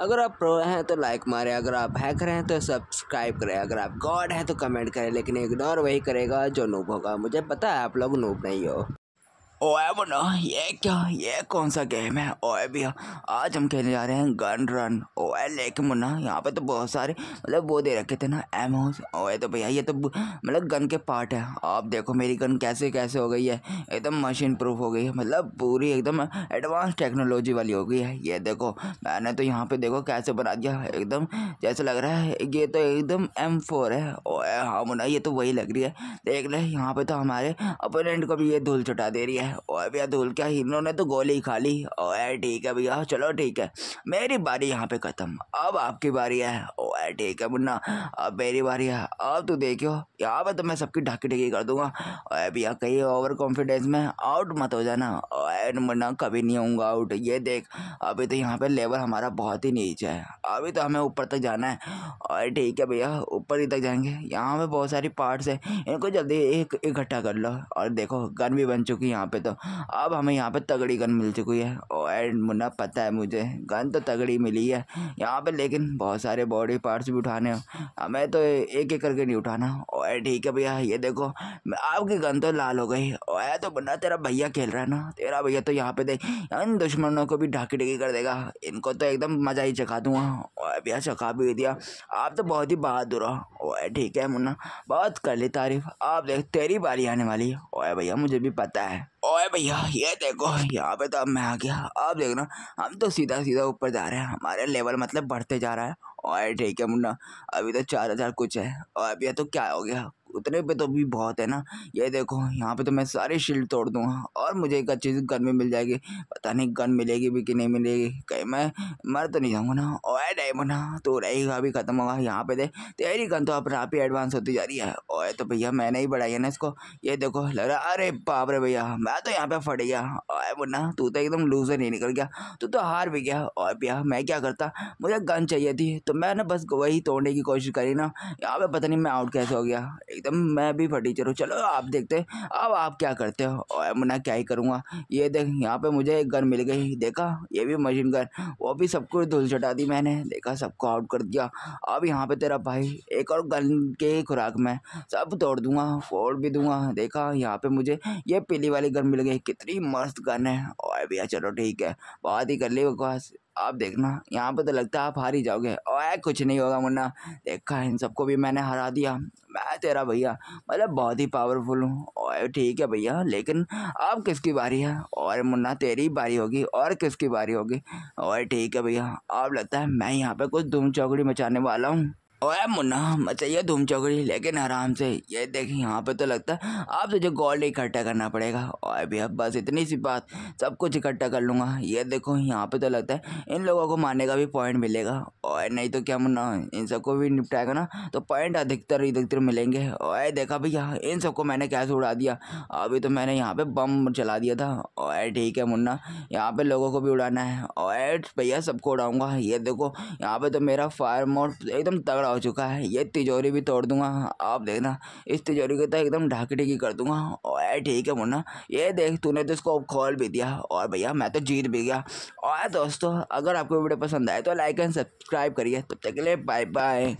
अगर आप प्रो हैं तो लाइक मारें अगर आप हैकर हैं तो सब्सक्राइब करें अगर आप गॉड हैं तो कमेंट करें लेकिन इग्नोर वही करेगा जो नूब होगा मुझे पता है आप लोग नूब नहीं हो ओए मुन्ना ये क्या ये कौन सा गेम है ओए भैया आज हम खेलने जा रहे हैं गन रन ओए लेके मुन्ना यहाँ पे तो बहुत सारे मतलब वो दे रखे थे ना एमोज ओए तो भैया ये तो मतलब गन के पार्ट है आप देखो मेरी गन कैसे कैसे हो गई है एकदम मशीन प्रूफ हो गई है मतलब पूरी एकदम एडवांस टेक्नोलॉजी वाली हो गई है ये देखो मैंने तो यहाँ पर देखो कैसे बना दिया एकदम जैसे लग रहा है ये तो एकदम एम फोर है ओए हाँ मुन्ना ये तो वही लग रही है देख ले यहाँ पर तो हमारे अपोनेंट को भी ये धूल चटा दे रही है और भैया धूल क्या हीरो ने तो गोली खा ली और ठीक है भैया चलो ठीक है मेरी बारी यहाँ पे ख़त्म अब आपकी बारी है ओ ओए ठीक है मुन्ना अब मेरी बारी है अब तू देखियो यहाँ पर तो मैं सबकी ढाकी ढकी कर दूंगा अभी भैया कहीं ओवर कॉन्फिडेंस में आउट मत हो जाना और मुन्ना कभी नहीं होऊंगा आउट ये देख अभी तो यहाँ पर लेवल हमारा बहुत ही नीचे है अभी तो हमें ऊपर तक जाना है और ठीक है भैया ऊपर ही तक जाएंगे यहाँ पे बहुत सारी पार्ट्स हैं इनको जल्दी एक इकट्ठा कर लो और देखो गन भी बन चुकी है यहाँ पे तो अब हमें यहाँ पे तगड़ी गन मिल चुकी है और मुन्ना पता है मुझे गन तो तगड़ी मिली है यहाँ पे लेकिन बहुत सारे बॉडी पार्ट्स भी उठाने मैं तो एक एक करके नहीं उठाना ओए ठीक है भैया ये देखो आपकी गन तो लाल हो गई ओए तो बना तेरा भैया खेल रहा है ना तेरा भैया तो यहाँ पे दे इन दुश्मनों को भी ढाकी ढकी कर देगा इनको तो एकदम मज़ा ही चखा दूंगा ओए भैया चखा भी दिया आप तो बहुत ही बहादुर हो ओए ठीक है मुन्ना बहुत कर ली तारीफ आप देख तेरी बारी आने वाली है ओए भैया मुझे भी पता है ओए भैया ये देखो यहाँ पे तो अब मैं आ गया आप देखना हम तो सीधा सीधा ऊपर जा रहे हैं हमारे लेवल मतलब बढ़ते जा रहा है और ठीक है मुन्ना अभी तो चार हज़ार कुछ है और अभी तो क्या हो गया उतने पे तो भी बहुत है ना ये देखो यहाँ पे तो मैं सारे शील्ड तोड़ दूँगा और मुझे एक अच्छी सी गन भी मिल जाएगी पता नहीं गन मिलेगी भी कि नहीं मिलेगी कहीं मैं मर तो नहीं जाऊँगा ना ओए डायमंड हाँ तो रहेगा भी ख़त्म होगा यहाँ पे दे तेरी गन तो अपने आप ही एडवांस होती जा रही है ओए तो भैया मैंने ही बढ़ाई है ना इसको ये देखो लग रहा अरे बाप रे भैया मैं तो यहाँ पे फट गया ओए मुन्ना तू तो एकदम लूजर नहीं निकल गया तू तो हार भी गया और भैया मैं क्या करता मुझे गन चाहिए थी तो मैं ना बस वही तोड़ने की कोशिश करी ना यहाँ पे पता नहीं मैं आउट कैसे हो गया एकदम तो देखते तो मैं भी फटीचर हूँ चलो आप देखते अब आप क्या करते हो मैं क्या ही करूँगा ये देख यहाँ पे मुझे एक गन मिल गई देखा ये भी मशीन गन वो भी सब कुछ धुल चटा दी मैंने देखा सबको आउट कर दिया अब यहाँ पे तेरा भाई एक और गन के खुराक में सब तोड़ दूंगा फोड़ भी दूंगा देखा यहाँ पे मुझे ये पीली वाली गन मिल गई कितनी मस्त गन है और भैया चलो ठीक है बात ही कर ली बकवास आप देखना यहाँ पे तो लगता है आप हार ही जाओगे ओए कुछ नहीं होगा मुन्ना देखा इन सबको भी मैंने हरा दिया मैं तेरा भैया मतलब बहुत ही पावरफुल हूँ और ठीक है भैया लेकिन अब किसकी बारी है और मुन्ना तेरी बारी होगी और किसकी बारी होगी और ठीक है भैया अब लगता है मैं यहाँ पे कुछ धूम चौकड़ी मचाने वाला हूँ ओए मुन्ना मैं चाहिए धूम चौकड़ी लेकिन आराम से ये देख यहाँ पे तो लगता है आप तुझे गोल्ड इकट्ठा करना पड़ेगा और भैया बस इतनी सी बात सब कुछ इकट्ठा कर लूँगा ये देखो यहाँ पे तो लगता है इन लोगों को मारने का भी पॉइंट मिलेगा और नहीं तो क्या मुन्ना इन सबको भी निपटाएगा ना तो पॉइंट अधिकतर अधिकतर मिलेंगे और देखा भैया इन सबको मैंने कैसे उड़ा दिया अभी तो मैंने यहाँ पर बम चला दिया था और ठीक है मुन्ना यहाँ पर लोगों को भी उड़ाना है और भैया सबको उड़ाऊँगा ये देखो यहाँ पर तो मेरा फायर मोड एकदम तगड़ा बड़ा हो चुका है ये तिजोरी भी तोड़ दूंगा आप देखना इस तिजोरी को तो एकदम ढिकी कर दूंगा और ठीक है मुन्ना ये देख तूने तो इसको खोल भी दिया और भैया मैं तो जीत भी गया और दोस्तों अगर आपको वीडियो पसंद आए तो लाइक एंड सब्सक्राइब करिए तब तक के लिए बाय बाय